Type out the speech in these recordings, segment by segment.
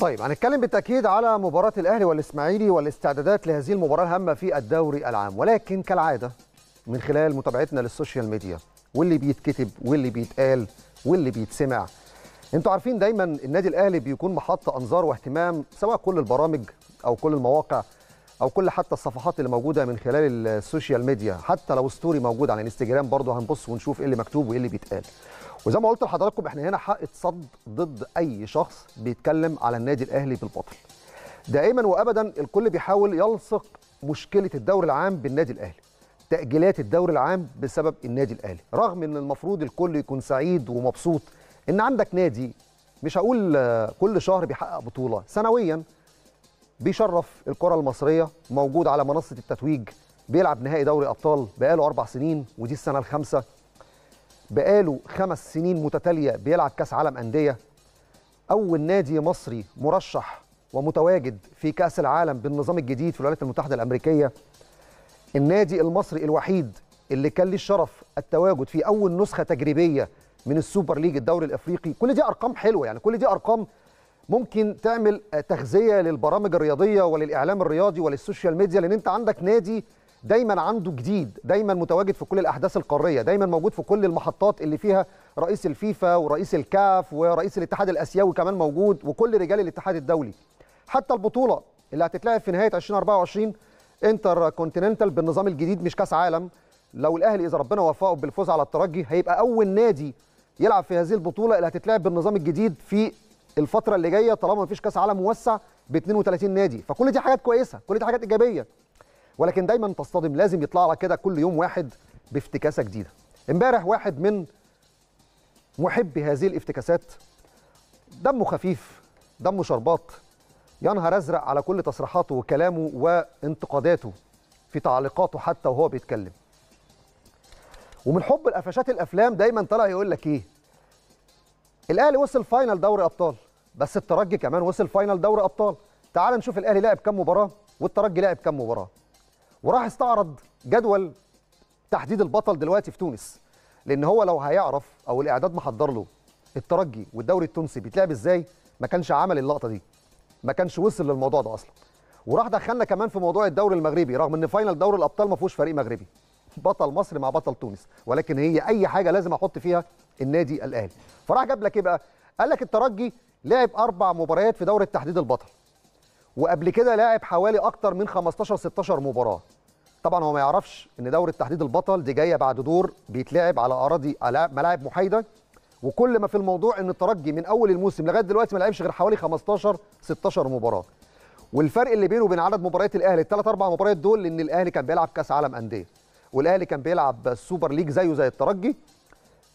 طيب هنتكلم بالتاكيد على مباراه الاهلي والاسماعيلي والاستعدادات لهذه المباراه الهامه في الدوري العام ولكن كالعاده من خلال متابعتنا للسوشيال ميديا واللي بيتكتب واللي بيتقال واللي بيتسمع انتوا عارفين دايما النادي الاهلي بيكون محط انظار واهتمام سواء كل البرامج او كل المواقع او كل حتى الصفحات اللي موجوده من خلال السوشيال ميديا حتى لو ستوري موجود على الانستجرام برضه هنبص ونشوف ايه اللي مكتوب وايه اللي بيتقال وزي ما قلت لحضراتكم احنا هنا حائط صد ضد اي شخص بيتكلم على النادي الاهلي بالباطل دائما وابدا الكل بيحاول يلصق مشكله الدوري العام بالنادي الاهلي تاجيلات الدوري العام بسبب النادي الاهلي رغم ان المفروض الكل يكون سعيد ومبسوط ان عندك نادي مش هقول كل شهر بيحقق بطوله سنويا بيشرف الكره المصريه موجود على منصه التتويج بيلعب نهائي دوري ابطال بقاله اربع سنين ودي السنه الخامسه بقاله خمس سنين متتاليه بيلعب كاس عالم انديه اول نادي مصري مرشح ومتواجد في كاس العالم بالنظام الجديد في الولايات المتحده الامريكيه النادي المصري الوحيد اللي كان ليه الشرف التواجد في اول نسخه تجريبيه من السوبر ليج الدوري الافريقي كل دي ارقام حلوه يعني كل دي ارقام ممكن تعمل تغذيه للبرامج الرياضيه وللاعلام الرياضي وللسوشيال ميديا لان انت عندك نادي دايما عنده جديد دايما متواجد في كل الاحداث القاريه دايما موجود في كل المحطات اللي فيها رئيس الفيفا ورئيس الكاف ورئيس الاتحاد الاسيوي كمان موجود وكل رجال الاتحاد الدولي حتى البطوله اللي هتتلعب في نهايه 2024 انتر كونتيننتال بالنظام الجديد مش كاس عالم لو الاهلي اذا ربنا وفقه بالفوز على الترجي هيبقى اول نادي يلعب في هذه البطوله اللي هتتلعب بالنظام الجديد في الفتره اللي جايه طالما مفيش كاس عالم موسع ب 32 نادي فكل دي حاجات كويسه كل دي حاجات ايجابيه ولكن دايما تصطدم لازم يطلع لك كده كل يوم واحد بافتكاسه جديده امبارح واحد من محبي هذه الافتكاسات دمه خفيف دمه شربات ينهر ازرق على كل تصريحاته وكلامه وانتقاداته في تعليقاته حتى وهو بيتكلم ومن حب القفشات الافلام دايما طلع يقول لك ايه الاهلي وصل فاينل دوري ابطال بس الترجي كمان وصل فاينل دوري ابطال تعال نشوف الاهلي لعب كام مباراه والترجي لعب كام مباراه وراح استعرض جدول تحديد البطل دلوقتي في تونس لان هو لو هيعرف او الاعداد محضر له الترجي والدوري التونسي بيتلعب ازاي ما كانش عمل اللقطه دي ما كانش وصل للموضوع ده اصلا وراح دخلنا كمان في موضوع الدوري المغربي رغم ان فاينل دوري الابطال ما فيهوش فريق مغربي بطل مصر مع بطل تونس ولكن هي اي حاجه لازم احط فيها النادي الاهلي فراح جاب لك ايه بقى قال لك الترجي لعب اربع مباريات في دوري تحديد البطل وقبل كده لاعب حوالي اكتر من 15 16 مباراه طبعا هو ما يعرفش ان دوره تحديد البطل دي جايه بعد دور بيتلعب على اراضي ملاعب محايده وكل ما في الموضوع ان الترجي من اول الموسم لغايه دلوقتي ما لعبش غير حوالي 15 16 مباراه والفرق اللي بينه وبين عدد مباريات الاهلي الثلاث اربع مباريات دول ان الاهلي كان بيلعب كاس عالم انديه والاهلي كان بيلعب السوبر ليج زيه زي الترجي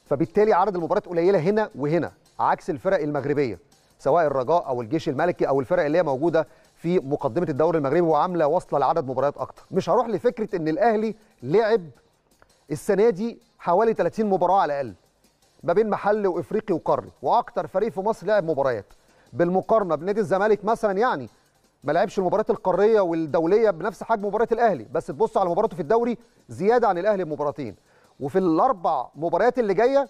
فبالتالي عدد المباريات قليله هنا وهنا عكس الفرق المغربيه سواء الرجاء او الجيش الملكي او الفرق اللي هي موجوده في مقدمه الدوري المغربي وعامله واصله لعدد مباريات اكتر مش هروح لفكره ان الاهلي لعب السنه دي حوالي 30 مباراه على الاقل ما بين محلي وافريقي وقاري واكتر فريق في مصر لعب مباريات بالمقارنه بنادي الزمالك مثلا يعني ما لعبش المباريات القاريه والدوليه بنفس حجم مباراه الاهلي بس تبص على مباراته في الدوري زياده عن الاهلي بمباراتين وفي الاربع مباريات اللي جايه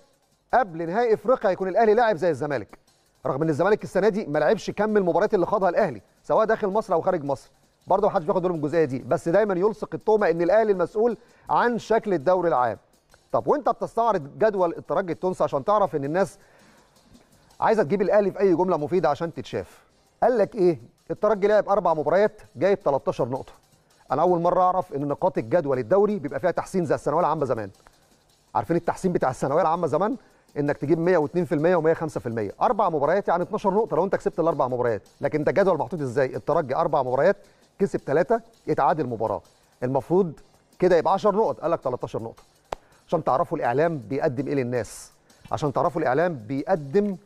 قبل نهائي افريقيا هيكون الاهلي لاعب زي الزمالك رغم ان الزمالك السنه دي ما لعبش كم المباريات اللي خاضها الاهلي سواء داخل مصر او خارج مصر برضه ما حدش بياخد باله من الجزئيه دي بس دايما يلصق التهمه ان الاهلي المسؤول عن شكل الدوري العام طب وانت بتستعرض جدول الترجي التونسي عشان تعرف ان الناس عايزه تجيب الاهلي في اي جمله مفيده عشان تتشاف قال لك ايه الترجي لعب اربع مباريات جايب 13 نقطه انا اول مره اعرف ان نقاط الجدول الدوري بيبقى فيها تحسين زي الثانويه العامه زمان عارفين التحسين بتاع الثانويه العامه زمان انك تجيب 102% و105% اربع مباريات يعني 12 نقطه لو انت كسبت الاربع مباريات لكن ده جدول محطوط ازاي الترجي اربع مباريات كسب ثلاثه اتعادل مباراه المفروض كده يبقى 10 نقط قال لك 13 نقطه عشان تعرفوا الاعلام بيقدم ايه للناس عشان تعرفوا الاعلام بيقدم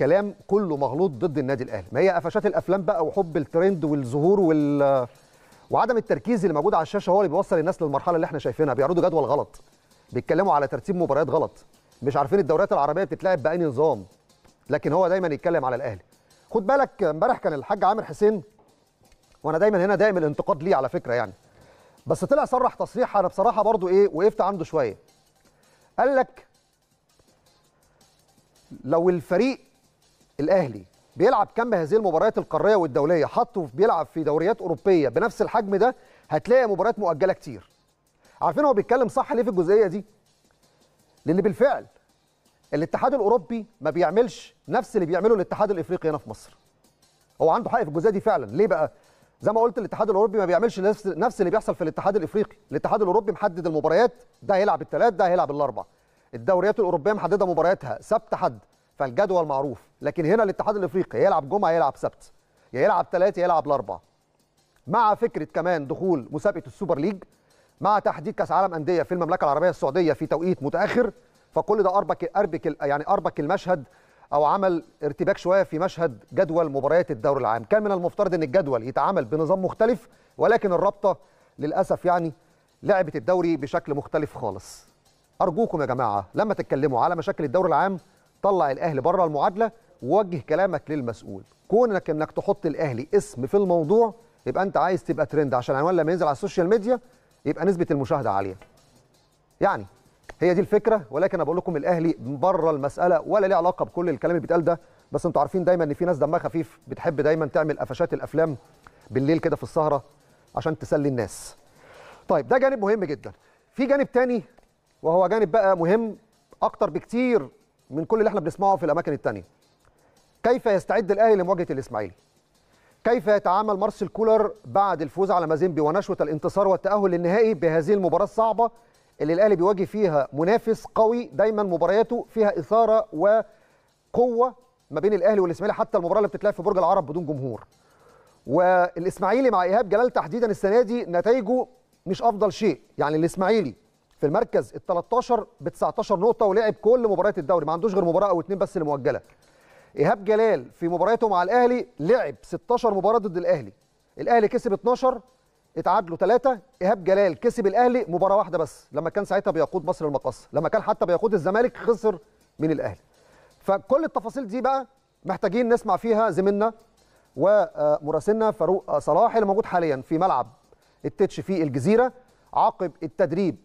كلام كله مغلوط ضد النادي الاهلي ما هي قفشات الافلام بقى وحب الترند والظهور وال وعدم التركيز اللي موجود على الشاشه هو اللي بيوصل الناس للمرحله اللي احنا شايفينها بيعرضوا جدول غلط بيتكلموا على ترتيب مباريات غلط مش عارفين الدوريات العربيه بتتلعب بأي نظام لكن هو دايما يتكلم على الاهلي خد بالك امبارح كان الحاج عامر حسين وانا دايما هنا دايما الانتقاد ليه على فكره يعني بس طلع صرح تصريح انا بصراحه برضو ايه وقفت عنده شويه قال لك لو الفريق الاهلي بيلعب كم هذه المباريات القاريه والدوليه حطه بيلعب في دوريات اوروبيه بنفس الحجم ده هتلاقي مباريات مؤجله كتير عارفين هو بيتكلم صح ليه في الجزئيه دي لان بالفعل الاتحاد الاوروبي ما بيعملش نفس اللي بيعمله الاتحاد الافريقي هنا في مصر هو عنده حق في الجزئيه دي فعلا ليه بقى زي ما قلت الاتحاد الاوروبي ما بيعملش نفس نفس اللي بيحصل في الاتحاد الافريقي الاتحاد الاوروبي محدد المباريات ده هيلعب الثلاث ده هيلعب الاربع الدوريات الاوروبيه محدده مبارياتها سبت حد فالجدول معروف لكن هنا الاتحاد الافريقي يلعب جمعه يلعب سبت يا يلعب ثلاثه يا يلعب الاربع مع فكره كمان دخول مسابقه السوبر ليج مع تحديد كاس عالم انديه في المملكه العربيه السعوديه في توقيت متاخر فكل ده اربك اربك يعني اربك المشهد او عمل ارتباك شويه في مشهد جدول مباريات الدوري العام كان من المفترض ان الجدول يتعامل بنظام مختلف ولكن الرابطه للاسف يعني لعبت الدوري بشكل مختلف خالص ارجوكم يا جماعه لما تتكلموا على مشاكل الدوري العام طلع الاهلي بره المعادله ووجه كلامك للمسؤول كونك انك تحط الاهلي اسم في الموضوع يبقى انت عايز تبقى ترند عشان عنوان لما ينزل على السوشيال ميديا يبقى نسبه المشاهده عاليه يعني هي دي الفكره ولكن انا بقول لكم الاهلي بره المساله ولا ليه علاقه بكل الكلام اللي بيتقال ده بس انتوا عارفين دايما ان في ناس دمها خفيف بتحب دايما تعمل قفشات الافلام بالليل كده في السهره عشان تسلي الناس طيب ده جانب مهم جدا في جانب تاني وهو جانب بقى مهم اكتر بكتير من كل اللي احنا بنسمعه في الاماكن التانيه كيف يستعد الاهلي لمواجهه الاسماعيلي كيف يتعامل مارسيل كولر بعد الفوز على مازيمبي ونشوة الانتصار والتأهل للنهائي بهذه المباراة الصعبة اللي الأهلي بيواجه فيها منافس قوي دايما مبارياته فيها إثارة وقوة ما بين الأهلي والإسماعيلي حتى المباراة اللي بتتلعب في برج العرب بدون جمهور والإسماعيلي مع إيهاب جلال تحديدا السنة دي نتائجه مش أفضل شيء يعني الإسماعيلي في المركز ال 13 ب 19 نقطة ولعب كل مباريات الدوري ما عندوش غير مباراة أو اتنين بس اللي مؤجلة ايهاب جلال في مبارياته مع الاهلي لعب 16 مباراه ضد الاهلي الاهلي كسب 12 اتعادلوا 3 ايهاب جلال كسب الاهلي مباراه واحده بس لما كان ساعتها بيقود مصر المقص لما كان حتى بيقود الزمالك خسر من الاهلي فكل التفاصيل دي بقى محتاجين نسمع فيها زميلنا ومراسلنا فاروق صلاح اللي موجود حاليا في ملعب التتش في الجزيره عقب التدريب